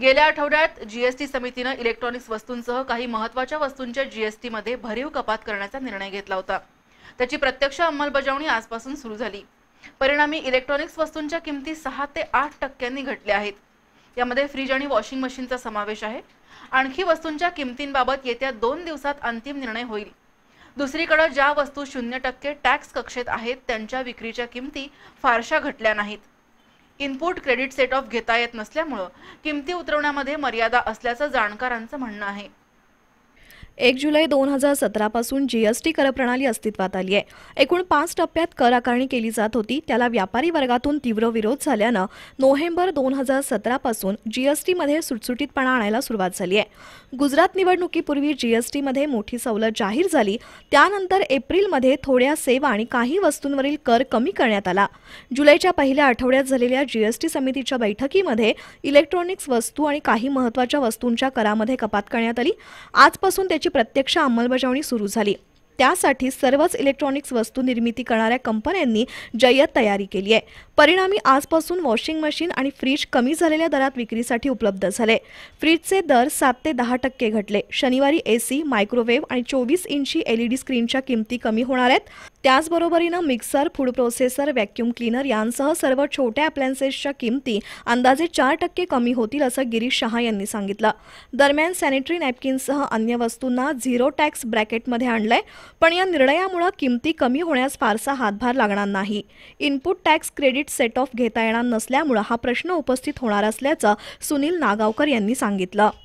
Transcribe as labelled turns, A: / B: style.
A: गेल्या आठवड्यात जीएसटी समितीनं इलेक्ट्रॉनिक्स वस्तूंसह काही महत्वाच्या वस्तूंच्या जीएसटीमध्ये भरीव कपात करण्याचा निर्णय घेतला होता त्याची प्रत्यक्ष अंमलबजावणी आजपासून सुरू झाली परिणामी इलेक्ट्रॉनिक्स वस्तूंच्या किमती सहा ते आठ टक्क्यांनी घटल्या आहेत यामध्ये फ्रीज आणि वॉशिंग मशीनचा समावेश आहे आणखी वस्तूंच्या किमतींबाबत येत्या दोन दिवसात अंतिम निर्णय होईल दुसरीकडे ज्या वस्तू शून्य टक्के टॅक्स कक्षेत आहेत त्यांच्या विक्रीच्या किमती फारशा घटल्या नाहीत इनपुट क्रेडिट सेट ऑफ घेता येत नसल्यामुळं किमती उतरवण्यामध्ये मर्यादा असल्याचं जाणकारांचं म्हणणं आहे एक जुलै
B: दोन हजार सतरापासून जी करप्रणाली अस्तित्वात आली आहे एकूण पाच टप्प्यात कर आकारणी केली जात होती त्याला व्यापारी वर्गातून तीव्र विरोध झाल्यानं नोव्हेंबर दोन हजार सतरापासून जी एस सुटसुटीतपणा आणायला सुरुवात झाली आहे गुजरात निवडणुकीपूर्वी जीएसटी मध्ये मोठी सवलत जाहीर झाली त्यानंतर एप्रिलमध्ये थोड्या सेवा आणि काही वस्तूंवरील कर कमी करण्यात आला जुलैच्या पहिल्या आठवड्यात झालेल्या जीएसटी समितीच्या बैठकीमध्ये इलेक्ट्रॉनिक्स वस्तू आणि काही महत्त्वाच्या वस्तूंच्या करामध्ये कपात करण्यात आली आजपासून त्याची योजनेची प्रत्यक्ष अंमलबजावणी सुरू झाली त्यासाठी सर्वच इलेक्ट्रॉनिक्स वस्तू निर्मिती करणाऱ्या कंपन्यांनी जय्यत तयारी केली आहे परिणामी आजपासून वॉशिंग मशीन आणि फ्रीज कमी झालेल्या दरात विक्रीसाठी उपलब्ध झाले फ्रीजचे दर सात ते दहा टक्के घटले शनिवारी एसी मायक्रोवेव्ह आणि चोवीस इंची एलईडी स्क्रीनच्या e किमती कमी होणार आहेत त्याचबरोबरीनं mixer food processor vacuum cleaner यांसह सर्व छोट्या अप्लायन्सेसच्या किमती अंदाजे चार टक्के कमी होतील असं गिरीश शहा यांनी सांगितलं दरम्यान सॅनिटरी नॅपकिन्ससह अन्य वस्तूंना झिरो टॅक्स ब्रॅकेटमध्ये आणलंय पण या निर्णयामुळे किमती कमी होण्यास फारसा हातभार लागणार नाही input tax credit set off घेता येणार नसल्यामुळे हा प्रश्न उपस्थित होणार असल्याचं सुनील नागावकर यांनी सांगितलं